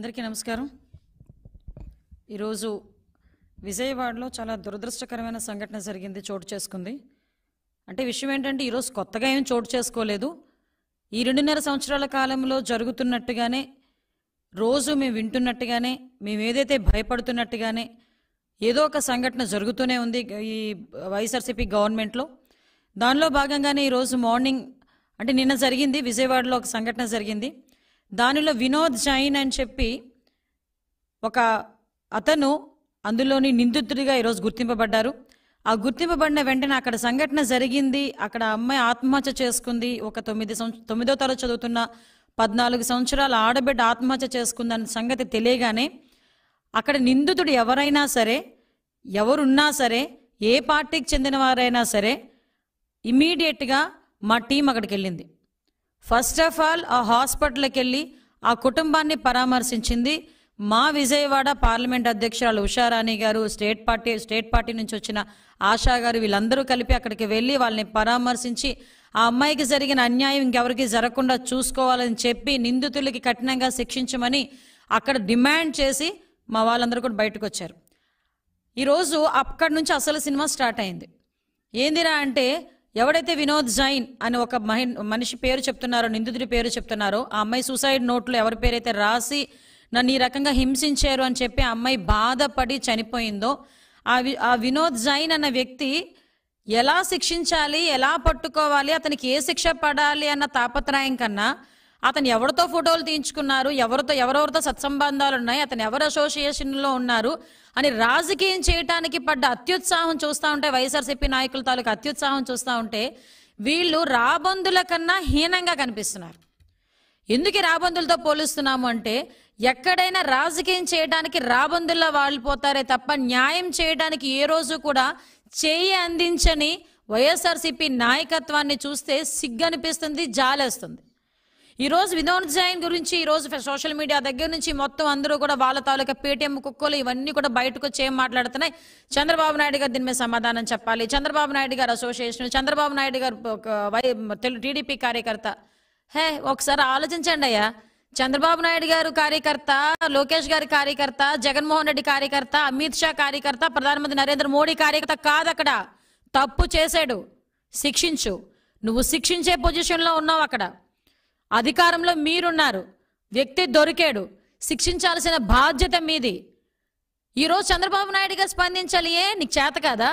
అందరికీ నమస్కారం ఈరోజు విజయవాడలో చాలా దురదృష్టకరమైన సంఘటన జరిగింది చోటు చేసుకుంది అంటే విషయం ఏంటంటే ఈరోజు కొత్తగా ఏం చోటు చేసుకోలేదు ఈ రెండున్నర సంవత్సరాల కాలంలో జరుగుతున్నట్టుగానే రోజు మేము వింటున్నట్టుగానే మేము ఏదైతే భయపడుతున్నట్టుగానే ఏదో ఒక సంఘటన జరుగుతూనే ఉంది ఈ వైఎస్ఆర్సీపీ గవర్నమెంట్లో దానిలో భాగంగానే ఈరోజు మార్నింగ్ అంటే నిన్న జరిగింది విజయవాడలో ఒక సంఘటన జరిగింది దానిలో వినోద్ జైన్ అని చెప్పి ఒక అతను అందులోని నిందితుడిగా ఈరోజు గుర్తింపబడ్డారు ఆ గుర్తింపబడిన వెంటనే అక్కడ సంఘటన జరిగింది అక్కడ అమ్మాయి ఆత్మహత్య చేసుకుంది ఒక తొమ్మిది సంవత్సరం తొమ్మిదో తరగతి చదువుతున్న పద్నాలుగు సంవత్సరాల ఆడబిడ్డ ఆత్మహత్య చేసుకుందన్న సంగతి తెలియగానే అక్కడ నిందితుడు ఎవరైనా సరే ఎవరున్నా సరే ఏ పార్టీకి చెందిన వారైనా సరే ఇమీడియట్గా మా టీం అక్కడికి వెళ్ళింది ఫస్ట్ ఆఫ్ ఆల్ ఆ హాస్పిటల్కి వెళ్ళి ఆ కుటుంబాన్ని పరామర్శించింది మా విజయవాడ పార్లమెంట్ అధ్యక్షురాలు ఉషారాణి గారు స్టేట్ పార్టీ స్టేట్ పార్టీ నుంచి వచ్చిన ఆశా గారు వీళ్ళందరూ కలిపి అక్కడికి వెళ్ళి వాళ్ళని పరామర్శించి ఆ అమ్మాయికి జరిగిన అన్యాయం ఇంకెవరికి జరగకుండా చూసుకోవాలని చెప్పి నిందితులకి కఠినంగా శిక్షించమని అక్కడ డిమాండ్ చేసి మా వాళ్ళందరూ కూడా బయటకు వచ్చారు ఈరోజు అక్కడి నుంచి అసలు సినిమా స్టార్ట్ అయింది ఏందిరా అంటే ఎవడైతే వినోద్ జైన్ అని ఒక మహి మనిషి పేరు చెప్తున్నారో నిందితుడి పేరు చెప్తున్నారో ఆ అమ్మాయి సూసైడ్ నోట్లు ఎవరి పేరైతే రాసి నన్ను ఈ రకంగా హింసించారు అని చెప్పి ఆ అమ్మాయి బాధపడి చనిపోయిందో ఆ వి ఆ వినోద్ జైన్ అన్న వ్యక్తి ఎలా శిక్షించాలి ఎలా పట్టుకోవాలి అతనికి ఏ శిక్ష పడాలి అన్న తాపత్రయం కన్నా అతను ఎవరితో ఫోటోలు తీయించుకున్నారు ఎవరితో ఎవరెవరితో సత్సంబంధాలు ఉన్నాయి అతను ఎవరు అసోసియేషన్లో ఉన్నారు అని రాజకీయం చేయటానికి పడ్డ అత్యుత్సాహం చూస్తూ ఉంటే వైఎస్ఆర్సీపీ నాయకుల తాలూకు అత్యుత్సాహం చూస్తూ ఉంటే వీళ్ళు రాబందుల కన్నా హీనంగా కనిపిస్తున్నారు ఎందుకు రాబందులతో పోలుస్తున్నాము అంటే ఎక్కడైనా రాజకీయం చేయడానికి వాళ్ళు పోతారే తప్ప న్యాయం చేయడానికి ఏ రోజు కూడా చేయి అందించని వైఎస్ఆర్సీపీ నాయకత్వాన్ని చూస్తే సిగ్గనిపిస్తుంది జాలేస్తుంది ఈరోజు వినోద్ జైన్ గురించి ఈరోజు సోషల్ మీడియా దగ్గర నుంచి మొత్తం అందరూ కూడా వాళ్ళ తాలూకా పేటీఎం కుక్కలు ఇవన్నీ కూడా బయటకు వచ్చి ఏం మాట్లాడుతున్నాయి చంద్రబాబు నాయుడు గారు దీని మీద సమాధానం చెప్పాలి చంద్రబాబు నాయుడు గారు అసోసియేషన్ చంద్రబాబు నాయుడు గారు టీడీపీ కార్యకర్త హే ఒకసారి ఆలోచించండి అయ్యా చంద్రబాబు నాయుడు గారు కార్యకర్త లోకేష్ గారి కార్యకర్త జగన్మోహన్ రెడ్డి కార్యకర్త అమిత్ షా కార్యకర్త ప్రధానమంత్రి నరేంద్ర మోడీ కార్యకర్త కాదు అక్కడ తప్పు చేశాడు శిక్షించు నువ్వు శిక్షించే పొజిషన్లో ఉన్నావు అక్కడ అధికారంలో మీరున్నారు వ్యక్తి దొరికాడు శిక్షించాల్సిన బాధ్యత మీది ఈరోజు చంద్రబాబు నాయుడుగా స్పందించాలి ఏ నీకు చేత కదా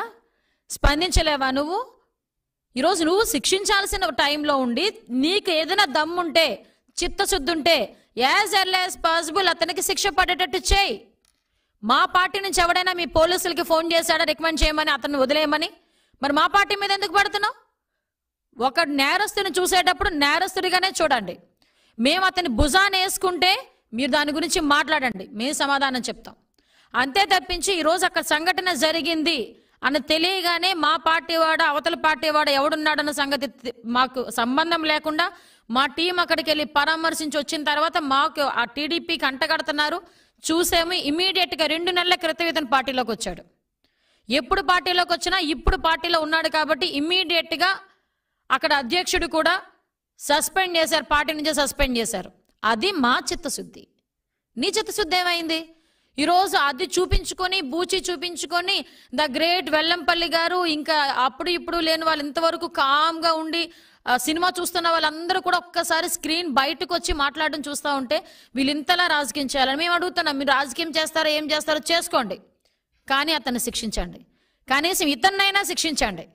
స్పందించలేవా నువ్వు ఈరోజు నువ్వు శిక్షించాల్సిన టైంలో ఉండి నీకు ఏదైనా దమ్ముంటే చిత్తశుద్ధి ఉంటే యాజ్ ఎల్ యాజ్ పాసిబుల్ అతనికి శిక్ష పడేటట్టు చేయి మా పార్టీ నుంచి ఎవడైనా మీ పోలీసులకి ఫోన్ చేశాడా రికమెండ్ చేయమని అతన్ని వదిలేయమని మరి మా పార్టీ మీద ఎందుకు పడుతున్నావు ఒక నేరస్తుని చూసేటప్పుడు నేరస్తుడిగానే చూడండి మేము అతని భుజాన్ని వేసుకుంటే మీరు దాని గురించి మాట్లాడండి మేము సమాధానం చెప్తాం అంతే తప్పించి ఈరోజు అక్కడ సంఘటన జరిగింది అని తెలియగానే మా పార్టీ వాడ అవతల పార్టీ వాడ ఎవడున్నాడన్న సంగతి మాకు సంబంధం లేకుండా మా టీం అక్కడికి వెళ్ళి పరామర్శించి వచ్చిన తర్వాత మాకు ఆ టీడీపీకి అంటగడుతున్నారు చూసాము ఇమీడియట్గా రెండు నెలల క్రితం ఇతను పార్టీలోకి వచ్చాడు ఎప్పుడు పార్టీలోకి వచ్చినా ఇప్పుడు పార్టీలో ఉన్నాడు కాబట్టి ఇమీడియట్గా అక్కడ అధ్యక్షుడు కూడా సస్పెండ్ చేశారు పార్టీ నుంచే సస్పెండ్ చేశారు అది మా చిత్తశుద్ధి నీ చిత్తశుద్ధి ఏమైంది ఈరోజు అది చూపించుకొని బూచి చూపించుకొని ద గ్రేట్ వెల్లంపల్లి గారు ఇంకా అప్పుడు ఇప్పుడు లేని వాళ్ళు ఇంతవరకు కామ్గా ఉండి సినిమా చూస్తున్న వాళ్ళందరూ కూడా ఒక్కసారి స్క్రీన్ బయటకు వచ్చి మాట్లాడడం చూస్తూ ఉంటే వీళ్ళు ఇంతలా రాజకీయం చేయాలని మేము అడుగుతున్నాం మీరు రాజకీయం చేస్తారో ఏం చేస్తారో చేసుకోండి కానీ అతన్ని శిక్షించండి కనీసం ఇతన్నైనా శిక్షించండి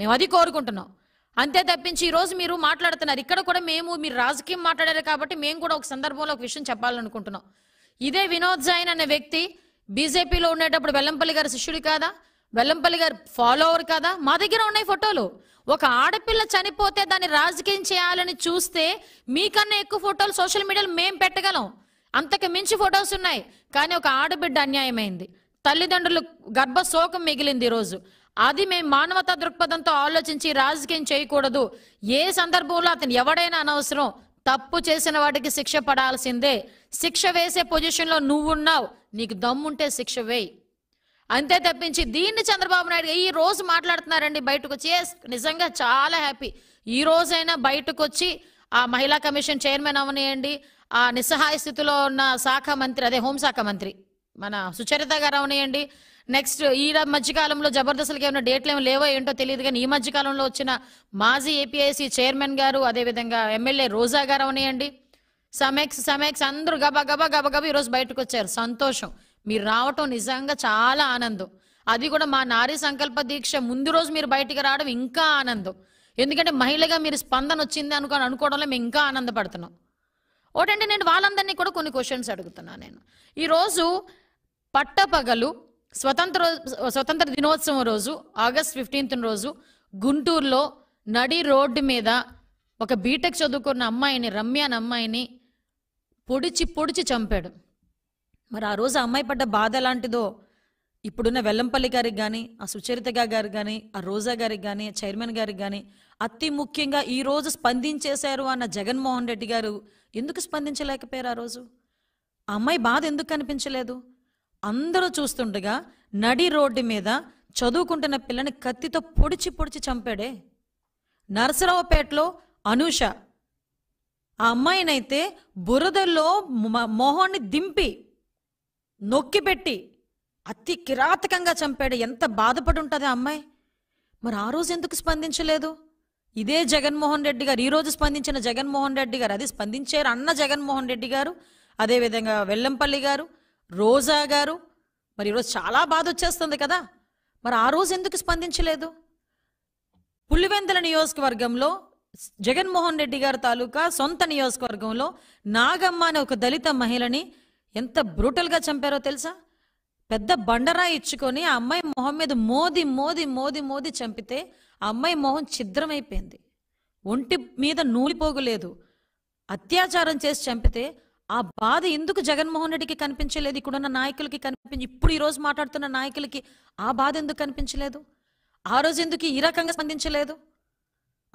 మేము అది కోరుకుంటున్నాం అంతే తప్పించి ఈరోజు మీరు మాట్లాడుతున్నారు ఇక్కడ కూడా మేము మీరు రాజకీయం మాట్లాడారు కాబట్టి మేము కూడా ఒక సందర్భంలో ఒక విషయం చెప్పాలనుకుంటున్నాం ఇదే వినోద్ జైన్ అనే వ్యక్తి బీజేపీలో ఉండేటప్పుడు వెల్లంపల్లి గారి శిష్యుడు కాదా వెల్లంపల్లి గారి ఫాలోవర్ కాదా మా దగ్గర ఉన్నాయి ఫోటోలు ఒక ఆడపిల్ల చనిపోతే దాన్ని రాజకీయం చేయాలని చూస్తే మీకన్నా ఎక్కువ ఫోటోలు సోషల్ మీడియాలో మేము పెట్టగలం అంతకు మించి ఫొటోస్ ఉన్నాయి కానీ ఒక ఆడబిడ్డ అన్యాయమైంది తల్లిదండ్రులు గర్భశోకం మిగిలింది ఈరోజు అది మేము మానవతా దృక్పథంతో ఆలోచించి రాజకీయం చేయకూడదు ఏ సందర్భంలో అతను ఎవడైనా అనవసరం తప్పు చేసిన వాటికి శిక్ష పడాల్సిందే శిక్ష వేసే పొజిషన్లో నువ్వున్నావు నీకు దమ్ముంటే శిక్ష వేయి అంతే తప్పించి దీన్ని చంద్రబాబు నాయుడు ఈ రోజు మాట్లాడుతున్నారండి బయటకు వచ్చి నిజంగా చాలా హ్యాపీ ఈ రోజైనా బయటకు వచ్చి ఆ మహిళా కమిషన్ చైర్మన్ అవనియండి ఆ నిస్సహాయ స్థితిలో ఉన్న శాఖ మంత్రి అదే హోంశాఖ మంత్రి మన సుచరిత గారు అవనియండి నెక్స్ట్ ఈ మధ్యకాలంలో జబర్దస్త్కి ఏమైనా డేట్లు ఏమి లేవో ఏంటో తెలియదు కానీ ఈ మధ్యకాలంలో వచ్చిన మాజీ ఏపీఐసి చైర్మన్ గారు అదేవిధంగా ఎమ్మెల్యే రోజా గారు అవనియండి సమేక్స్ సమేక్స్ అందరూ గబా గబా గబా గబా ఈరోజు బయటకు వచ్చారు సంతోషం మీరు రావటం నిజంగా చాలా ఆనందం అది కూడా మా నారీ సంకల్ప దీక్ష ముందు రోజు మీరు బయటికి రావడం ఇంకా ఆనందం ఎందుకంటే మహిళగా మీరు స్పందన వచ్చింది అనుకో అనుకోవడంలో మేము ఇంకా ఆనందపడుతున్నాం ఒకటంటే నేను వాళ్ళందరినీ కూడా కొన్ని క్వశ్చన్స్ అడుగుతున్నాను నేను ఈరోజు పట్టపగలు స్వతంత్ర స్వతంత్ర దినోత్సవం రోజు ఆగస్ట్ ఫిఫ్టీన్త్ రోజు గుంటూరులో నడి రోడ్డు మీద ఒక బీటెక్ చదువుకున్న అమ్మాయిని రమ్య అని అమ్మాయిని పొడిచి పొడిచి చంపాడు మరి ఆ రోజు అమ్మాయి పడ్డ బాధ లాంటిదో ఇప్పుడున్న వెల్లంపల్లి గారికి కానీ ఆ సుచరిత గారికి కానీ ఆ రోజా గారికి కానీ చైర్మన్ గారికి కానీ అతి ముఖ్యంగా ఈ రోజు స్పందించేశారు అన్న జగన్మోహన్ రెడ్డి గారు ఎందుకు స్పందించలేకపోయారు ఆ రోజు ఆ అమ్మాయి బాధ ఎందుకు కనిపించలేదు అందరూ చూస్తుండగా నడి రోడ్డు మీద చదువుకుంటున్న పిల్లని కత్తితో పొడిచి పొడిచి చంపాడే నరసరావుపేటలో అనూష ఆ అమ్మాయినైతే బురదలో మొహాన్ని దింపి నొక్కి పెట్టి అతి కిరాతకంగా చంపాడు ఎంత బాధపడి ఉంటుంది ఆ అమ్మాయి మరి ఆ రోజు ఎందుకు స్పందించలేదు ఇదే జగన్మోహన్ రెడ్డి గారు ఈరోజు స్పందించిన జగన్మోహన్ రెడ్డి గారు అది స్పందించారు అన్న జగన్మోహన్ రెడ్డి గారు అదేవిధంగా వెల్లంపల్లి గారు రోజా గారు మరి ఈరోజు చాలా బాధ వచ్చేస్తుంది కదా మరి ఆ రోజు ఎందుకు స్పందించలేదు పుల్లివెందల నియోజకవర్గంలో జగన్మోహన్ రెడ్డి గారి తాలూకా సొంత నియోజకవర్గంలో నాగమ్మ అనే ఒక దళిత మహిళని ఎంత బ్రూటల్గా చంపారో తెలుసా పెద్ద బండరా ఇచ్చుకొని ఆ అమ్మాయి మొహం మీద మోది మోది మోది మోది చంపితే ఆ అమ్మాయి మొహం ఛిద్రమైపోయింది ఒంటి మీద నూలిపోగులేదు అత్యాచారం చేసి చంపితే ఆ బాధ ఎందుకు జగన్మోహన్ రెడ్డికి కనిపించలేదు ఇక్కడున్న నాయకులకి కనిపించి ఇప్పుడు ఈ రోజు మాట్లాడుతున్న నాయకులకి ఆ బాధ ఎందుకు కనిపించలేదు ఆ రోజు ఎందుకు ఈ రకంగా స్పందించలేదు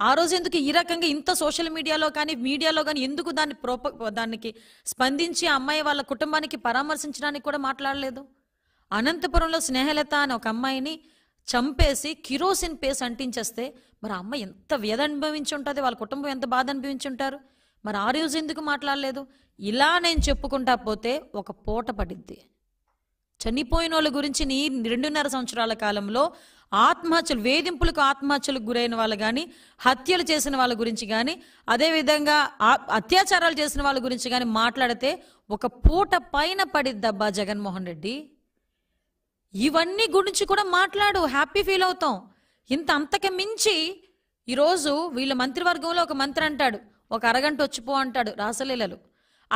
ఆ రోజు ఎందుకు ఈ రకంగా ఇంత సోషల్ మీడియాలో కానీ మీడియాలో కానీ ఎందుకు దాన్ని ప్రోప దానికి స్పందించి ఆ అమ్మాయి వాళ్ళ కుటుంబానికి పరామర్శించడానికి కూడా మాట్లాడలేదు అనంతపురంలో స్నేహలత అనే ఒక అమ్మాయిని చంపేసి కిరోసిన్ పేస్ అంటించేస్తే మరి అమ్మ ఎంత వ్యధ అనుభవించి ఉంటుంది వాళ్ళ కుటుంబం ఎంత బాధ అనుభవించి ఉంటారు మరి ఆ రోజు ఎందుకు మాట్లాడలేదు ఇలా నేను చెప్పుకుంటా పోతే ఒక పూట పడిద్ది చనిపోయిన వాళ్ళ గురించి నీ రెండున్నర సంవత్సరాల కాలంలో ఆత్మహత్యలు వేధింపులకు ఆత్మహత్యలకు గురైన వాళ్ళు కానీ హత్యలు చేసిన వాళ్ళ గురించి కానీ అదేవిధంగా అత్యాచారాలు చేసిన వాళ్ళ గురించి కానీ మాట్లాడితే ఒక పూట పైన పడిద్దబ్బా జగన్మోహన్ రెడ్డి ఇవన్నీ గురించి కూడా మాట్లాడు హ్యాపీ ఫీల్ అవుతాం ఇంత అంతకు మించి ఈరోజు వీళ్ళ మంత్రివర్గంలో ఒక మంత్రి అంటాడు ఒక అరగంట వచ్చిపో అంటాడు రాసలీలలు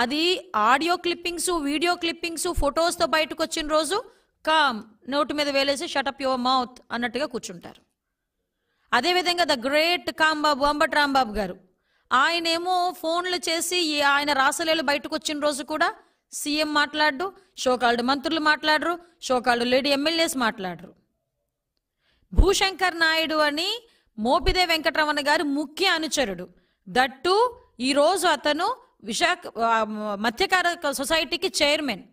అది ఆడియో క్లిప్పింగ్స్ వీడియో క్లిప్పింగ్స్ ఫొటోస్తో బయటకు వచ్చిన రోజు కామ్ నోటు మీద వేలేసి షటప్ యువర్ మౌత్ అన్నట్టుగా కూర్చుంటారు అదేవిధంగా ద గ్రేట్ కాంబాబు అంబట్ రాంబాబు గారు ఆయనేమో ఫోన్లు చేసి ఆయన రాసలేలు బయటకు వచ్చిన రోజు కూడా సీఎం మాట్లాడు షోకాల్డ్ మంత్రులు మాట్లాడరు షోకాల్డ్ లేడీ ఎమ్మెల్యేస్ మాట్లాడరు భూశంకర్ నాయుడు అని మోపిదే వెంకటరమణ గారు ముఖ్య అనుచరుడు దట్టు ఈరోజు అతను విశాఖ మత్స్యకార సొసైటీకి చైర్మన్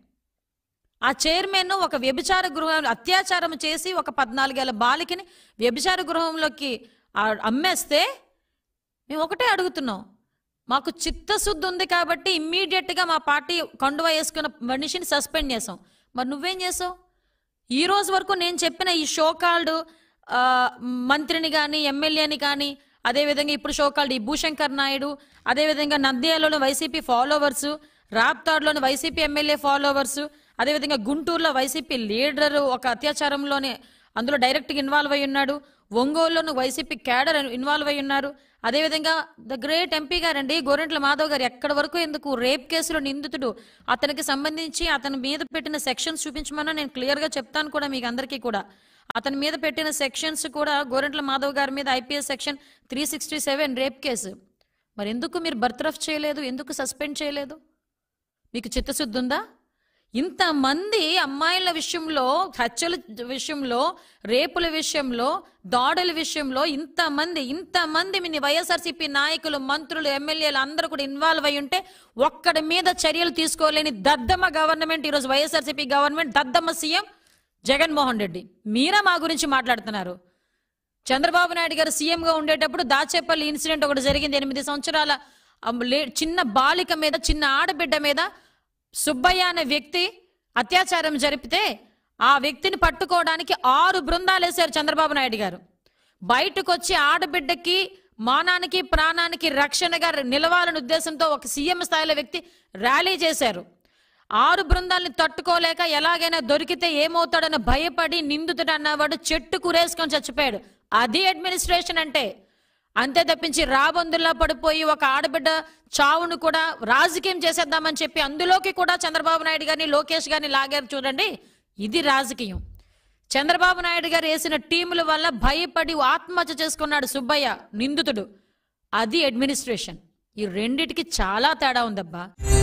ఆ చైర్మన్ ఒక వ్యభిచార గృహం అత్యాచారం చేసి ఒక పద్నాలుగేళ్ళ బాలికని వ్యభిచార గృహంలోకి అమ్మేస్తే మేము ఒకటే అడుగుతున్నాం మాకు చిత్తశుద్ధి ఉంది కాబట్టి ఇమ్మీడియట్గా మా పార్టీ కండువ వేసుకున్న మనిషిని సస్పెండ్ చేసాం మరి నువ్వేం చేసావు ఈ రోజు వరకు నేను చెప్పిన ఈ షోకాల్డ్ మంత్రిని కానీ ఎమ్మెల్యేని కానీ అదేవిధంగా ఇప్పుడు షోకాల్డ్ ఈ భూశంకర్ నాయుడు అదేవిధంగా నంద్యాలలోని వైసీపీ ఫాలోవర్స్ రాప్తాడ్లోని వైసీపీ ఎమ్మెల్యే ఫాలోవర్స్ అదేవిధంగా గుంటూరులో వైసీపీ లీడర్ ఒక అత్యాచారంలోనే అందులో డైరెక్ట్గా ఇన్వాల్వ్ అయి ఉన్నాడు ఒంగోలులోని వైసీపీ క్యాడర్ ఇన్వాల్వ్ అయి ఉన్నారు అదేవిధంగా ద గ్రేట్ ఎంపీ గారండి గోరెంట్ల మాధవ్ గారు ఎక్కడి వరకు ఎందుకు రేప్ కేసులో నిందితుడు అతనికి సంబంధించి అతని మీద పెట్టిన సెక్షన్స్ చూపించమని నేను క్లియర్గా చెప్తాను కూడా మీకు అందరికీ కూడా అతని మీద పెట్టిన సెక్షన్స్ కూడా గోరెంట్ల మాధవ్ గారి మీద IPS section three sixty seven rape case మరి ఎందుకు మీరు బర్త్రఫ్ చేయలేదు ఎందుకు సస్పెండ్ చేయలేదు మీకు చిత్తశుద్ధి ఉందా ఇంతమంది అమ్మాయిల విషయంలో హత్యల విషయంలో రేపుల విషయంలో దాడుల విషయంలో ఇంతమంది ఇంతమంది మీ వైఎస్ఆర్సీపీ నాయకులు మంత్రులు ఎమ్మెల్యేలు అందరూ కూడా ఇన్వాల్వ్ అయి ఉంటే ఒక్కడి మీద చర్యలు తీసుకోలేని దద్దమ్మ గవర్నమెంట్ ఈరోజు వైఎస్ఆర్సీపీ గవర్నమెంట్ దద్దమ్మ సీఎం జగన్మోహన్ రెడ్డి మీరా మా గురించి మాట్లాడుతున్నారు చంద్రబాబు నాయుడు గారు సీఎంగా ఉండేటప్పుడు దాచేపల్లి ఇన్సిడెంట్ ఒకటి జరిగింది ఎనిమిది సంవత్సరాల చిన్న బాలిక మీద చిన్న ఆడబిడ్డ మీద సుబ్బయ్య అనే వ్యక్తి అత్యాచారం జరిపితే ఆ వ్యక్తిని పట్టుకోవడానికి ఆరు బృందాలు వేశారు చంద్రబాబు నాయుడు గారు బయటకు వచ్చి ఆడబిడ్డకి మానానికి ప్రాణానికి రక్షణగా నిలవాలనే ఉద్దేశంతో ఒక సీఎం స్థాయిలో వ్యక్తి ర్యాలీ చేశారు ఆరు బృందాల్ని తట్టుకోలేక ఎలాగైనా దొరికితే ఏమవుతాడని భయపడి నిందితుడు అన్నవాడు చెట్టు కురేసుకొని చచ్చిపోయాడు అది అడ్మినిస్ట్రేషన్ అంటే అంతే తప్పించి రాబందుల్లా పడిపోయి ఒక ఆడబిడ్డ చావును కూడా రాజకీయం చేసేద్దామని చెప్పి అందులోకి కూడా చంద్రబాబు నాయుడు గారిని లోకేష్ గారిని లాగారు చూడండి ఇది రాజకీయం చంద్రబాబు నాయుడు గారు వేసిన టీముల వల్ల భయపడి ఆత్మహత్య చేసుకున్నాడు సుబ్బయ్య నిందితుడు అది అడ్మినిస్ట్రేషన్ ఈ రెండిటికి చాలా తేడా ఉందబ్బా